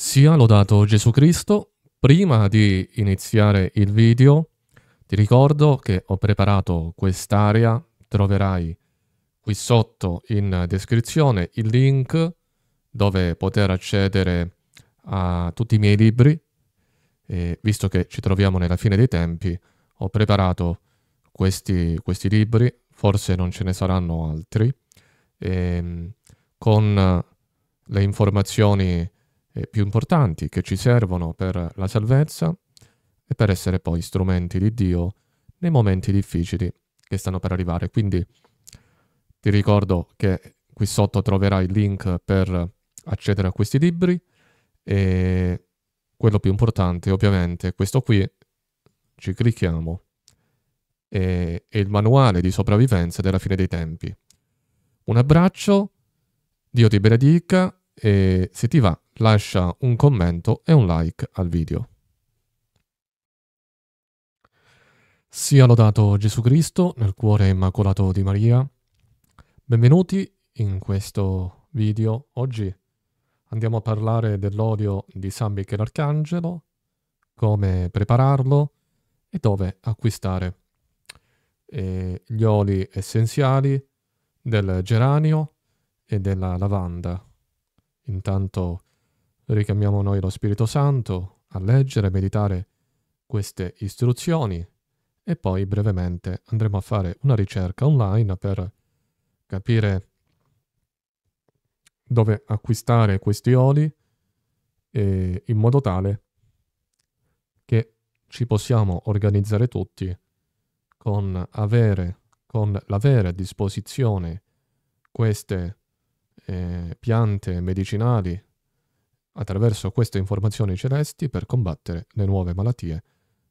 Sia lodato Gesù Cristo. Prima di iniziare il video ti ricordo che ho preparato quest'area, troverai qui sotto in descrizione il link dove poter accedere a tutti i miei libri e visto che ci troviamo nella fine dei tempi ho preparato questi, questi libri, forse non ce ne saranno altri, e, ehm, con le informazioni più importanti che ci servono per la salvezza e per essere poi strumenti di Dio nei momenti difficili che stanno per arrivare. Quindi ti ricordo che qui sotto troverai il link per accedere a questi libri e quello più importante ovviamente è questo qui, ci clicchiamo, è il manuale di sopravvivenza della fine dei tempi. Un abbraccio, Dio ti benedica e se ti va lascia un commento e un like al video. Sia lodato Gesù Cristo nel cuore immacolato di Maria. Benvenuti in questo video. Oggi andiamo a parlare dell'olio di San Michele Arcangelo, come prepararlo e dove acquistare e gli oli essenziali del geranio e della lavanda. Intanto Richiamiamo noi lo Spirito Santo a leggere e meditare queste istruzioni e poi brevemente andremo a fare una ricerca online per capire dove acquistare questi oli eh, in modo tale che ci possiamo organizzare tutti con avere, con l'avere a disposizione queste eh, piante medicinali attraverso queste informazioni celesti per combattere le nuove malattie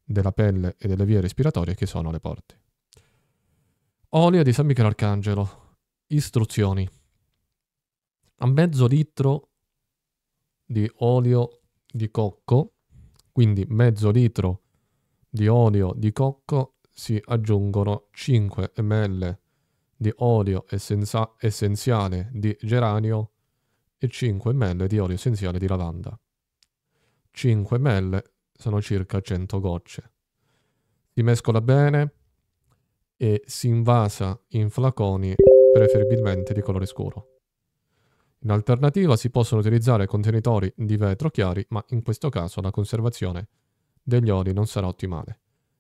della pelle e delle vie respiratorie che sono alle porte. Olio di San Michele Arcangelo. Istruzioni. A mezzo litro di olio di cocco, quindi mezzo litro di olio di cocco, si aggiungono 5 ml di olio essenza- essenziale di geranio e 5 ml di olio essenziale di lavanda. 5 ml sono circa 100 gocce. Si mescola bene e si invasa in flaconi preferibilmente di colore scuro. In alternativa si possono utilizzare contenitori di vetro chiari, ma in questo caso la conservazione degli oli non sarà ottimale.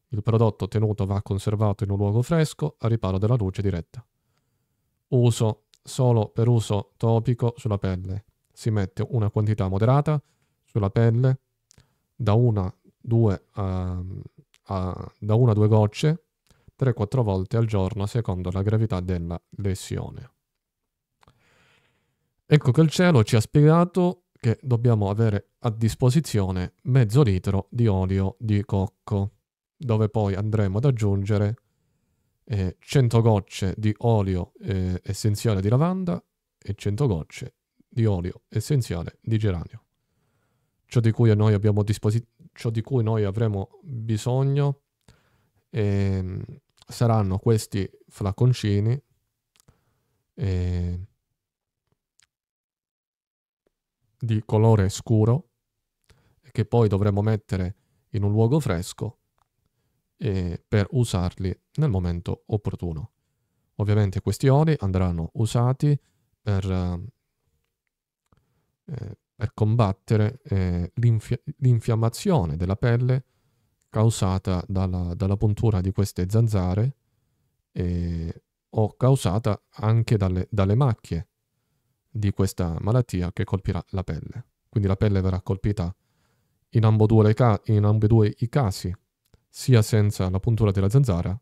Il prodotto ottenuto va conservato in un luogo fresco a riparo della luce diretta. Uso solo per uso topico sulla pelle. Si mette una quantità moderata sulla pelle da una, due, a, ehm, a, da una a due gocce 3-4 volte al giorno secondo la gravità della lesione. Ecco che il cielo ci ha spiegato che dobbiamo avere a disposizione mezzo litro di olio di cocco, dove poi andremo ad aggiungere eh, 100 gocce di olio eh, essenziale di lavanda e 100 gocce di olio essenziale di geranio. Ciò di cui noi, disposi- ciò di cui noi avremo bisogno eh, saranno questi flaconcini ehm, di colore scuro che poi dovremo mettere in un luogo fresco eh, per usarli nel momento opportuno. Ovviamente questi oli andranno usati per, eh, eh per combattere eh, l'infia- l'infiammazione della pelle causata dalla, dalla puntura di queste zanzare o causata anche dalle, dalle macchie di questa malattia che colpirà la pelle. Quindi la pelle verrà colpita in ambedue, ca- in ambedue i casi sia senza la puntura della zanzara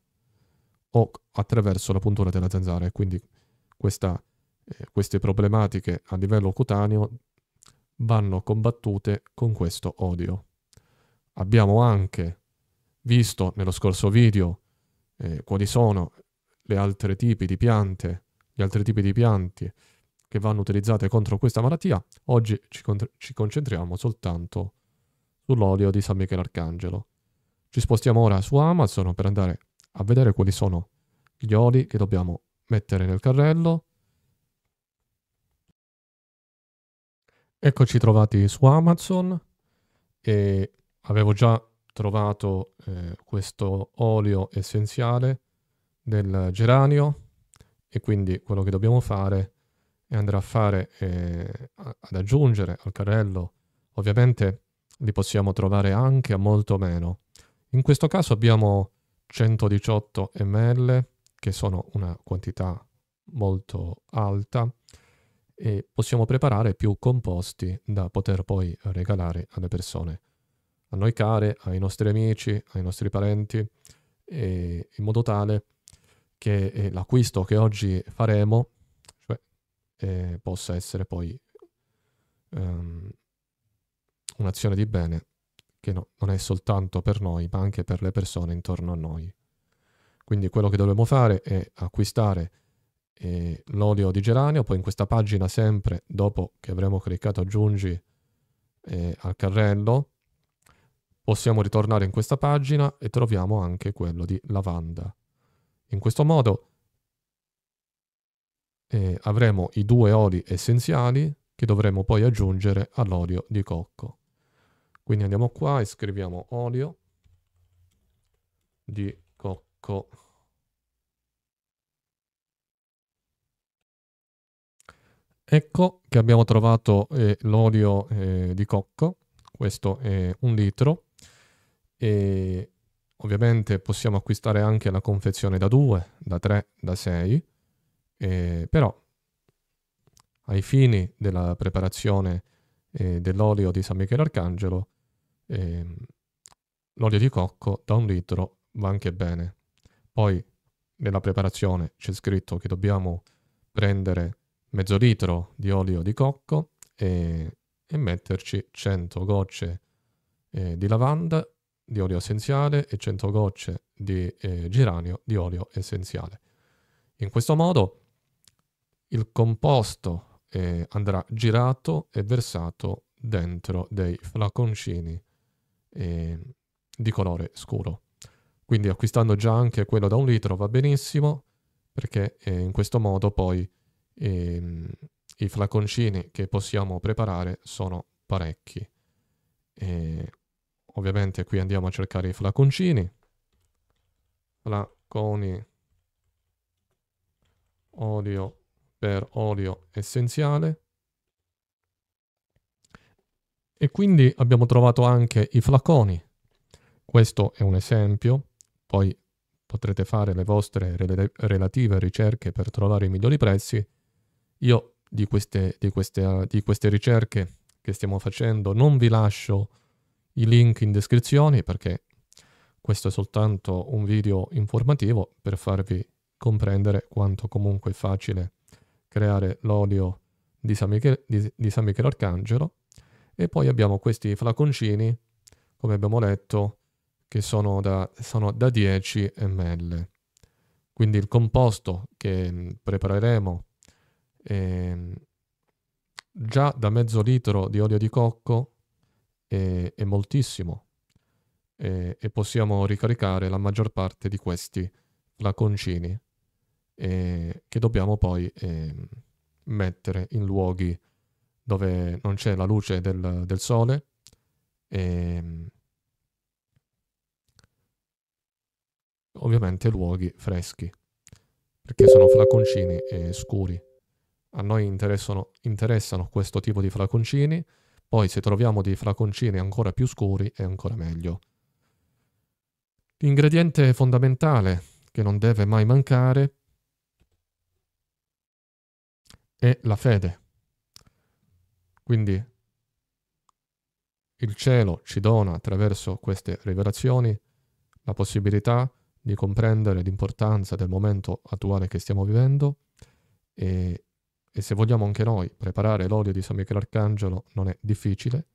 o attraverso la puntura della zanzara e quindi questa, eh, queste problematiche a livello cutaneo vanno combattute con questo odio. Abbiamo anche visto nello scorso video eh, quali sono le altre tipi di piante, gli altri tipi di piante che vanno utilizzate contro questa malattia. Oggi ci, con- ci concentriamo soltanto sull'olio di San Michele Arcangelo. Ci spostiamo ora su Amazon per andare a vedere quali sono gli oli che dobbiamo mettere nel carrello. Eccoci trovati su Amazon e avevo già trovato eh, questo olio essenziale del geranio e quindi quello che dobbiamo fare è andare a fare eh, ad aggiungere al carrello ovviamente li possiamo trovare anche a molto meno in questo caso abbiamo 118 ml, che sono una quantità molto alta, e possiamo preparare più composti da poter poi regalare alle persone, a noi care, ai nostri amici, ai nostri parenti, in modo tale che eh, l'acquisto che oggi faremo cioè, eh, possa essere poi um, un'azione di bene che no, non è soltanto per noi, ma anche per le persone intorno a noi. Quindi quello che dovremmo fare è acquistare eh, l'olio di geranio, poi in questa pagina sempre dopo che avremo cliccato aggiungi eh, al carrello, possiamo ritornare in questa pagina e troviamo anche quello di lavanda. In questo modo eh, avremo i due oli essenziali che dovremo poi aggiungere all'olio di cocco. Quindi andiamo qua e scriviamo olio di cocco. Ecco che abbiamo trovato eh, l'olio eh, di cocco, questo è un litro e ovviamente possiamo acquistare anche la confezione da 2, da 3, da 6, eh, però ai fini della preparazione eh, dell'olio di San Michele Arcangelo eh, l'olio di cocco da un litro va anche bene. Poi nella preparazione c'è scritto che dobbiamo prendere mezzo litro di olio di cocco e, e metterci 100 gocce eh, di lavanda di olio essenziale e 100 gocce di eh, geranio di olio essenziale. In questo modo il composto eh, andrà girato e versato dentro dei flaconcini eh, di colore scuro. Quindi acquistando già anche quello da un litro va benissimo perché eh, in questo modo poi eh, i flaconcini che possiamo preparare sono parecchi. E ovviamente qui andiamo a cercare i flaconcini. Flaconi olio per olio essenziale e quindi abbiamo trovato anche i flaconi. Questo è un esempio, poi potrete fare le vostre rel relative ricerche per trovare i migliori prezzi. Io di queste, di, queste, di queste, ricerche che stiamo facendo non vi lascio i link in descrizione perché questo è soltanto un video informativo per farvi comprendere quanto comunque è facile creare l'olio di, San Michele, di, di San Michele Arcangelo e poi abbiamo questi flaconcini, come abbiamo letto, che sono da, sono da 10 ml. Quindi il composto che mm, prepareremo eh, già da mezzo litro di olio di cocco è, è moltissimo e, e, possiamo ricaricare la maggior parte di questi flaconcini eh, che dobbiamo poi eh, mettere in luoghi dove non c'è la luce del, del sole e ehm, ovviamente luoghi freschi perché sono flaconcini eh, scuri. A noi interessano questo tipo di flaconcini, poi se troviamo dei flaconcini ancora più scuri è ancora meglio. L'ingrediente fondamentale che non deve mai mancare è la fede. Quindi il cielo ci dona attraverso queste rivelazioni la possibilità di comprendere l'importanza del momento attuale che stiamo vivendo e, e se vogliamo anche noi preparare l'olio di San Michele Arcangelo non è difficile.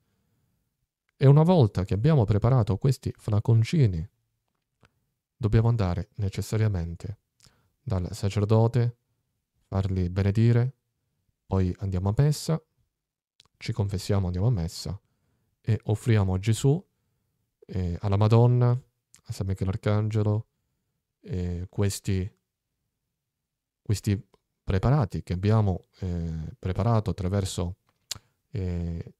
E una volta che abbiamo preparato questi flaconcini, dobbiamo andare necessariamente dal sacerdote, farli benedire, poi andiamo a messa ci confessiamo, andiamo a messa e offriamo a Gesù, eh, alla Madonna, a San Michele Arcangelo, eh, questi, questi, preparati che abbiamo eh, preparato attraverso eh,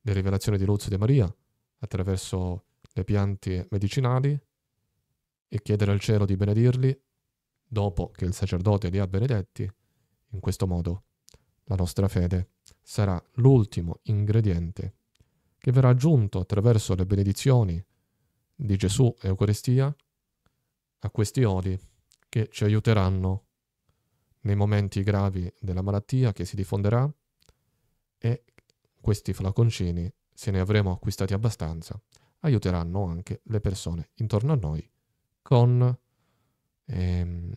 le rivelazioni di Luzio di Maria, attraverso le piante medicinali e chiedere al cielo di benedirli dopo che il sacerdote li ha benedetti, in questo modo la nostra fede sarà l'ultimo ingrediente che verrà aggiunto attraverso le benedizioni di Gesù e Eucaristia a questi oli che ci aiuteranno nei momenti gravi della malattia che si diffonderà e questi flaconcini, se ne avremo acquistati abbastanza, aiuteranno anche le persone intorno a noi con ehm,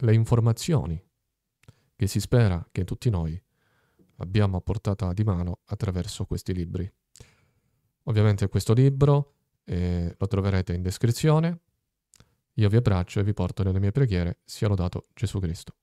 le informazioni che si spera che tutti noi abbiamo a portata di mano attraverso questi libri. Ovviamente questo libro eh, lo troverete in descrizione. Io vi abbraccio e vi porto nelle mie preghiere. Sia lodato Gesù Cristo.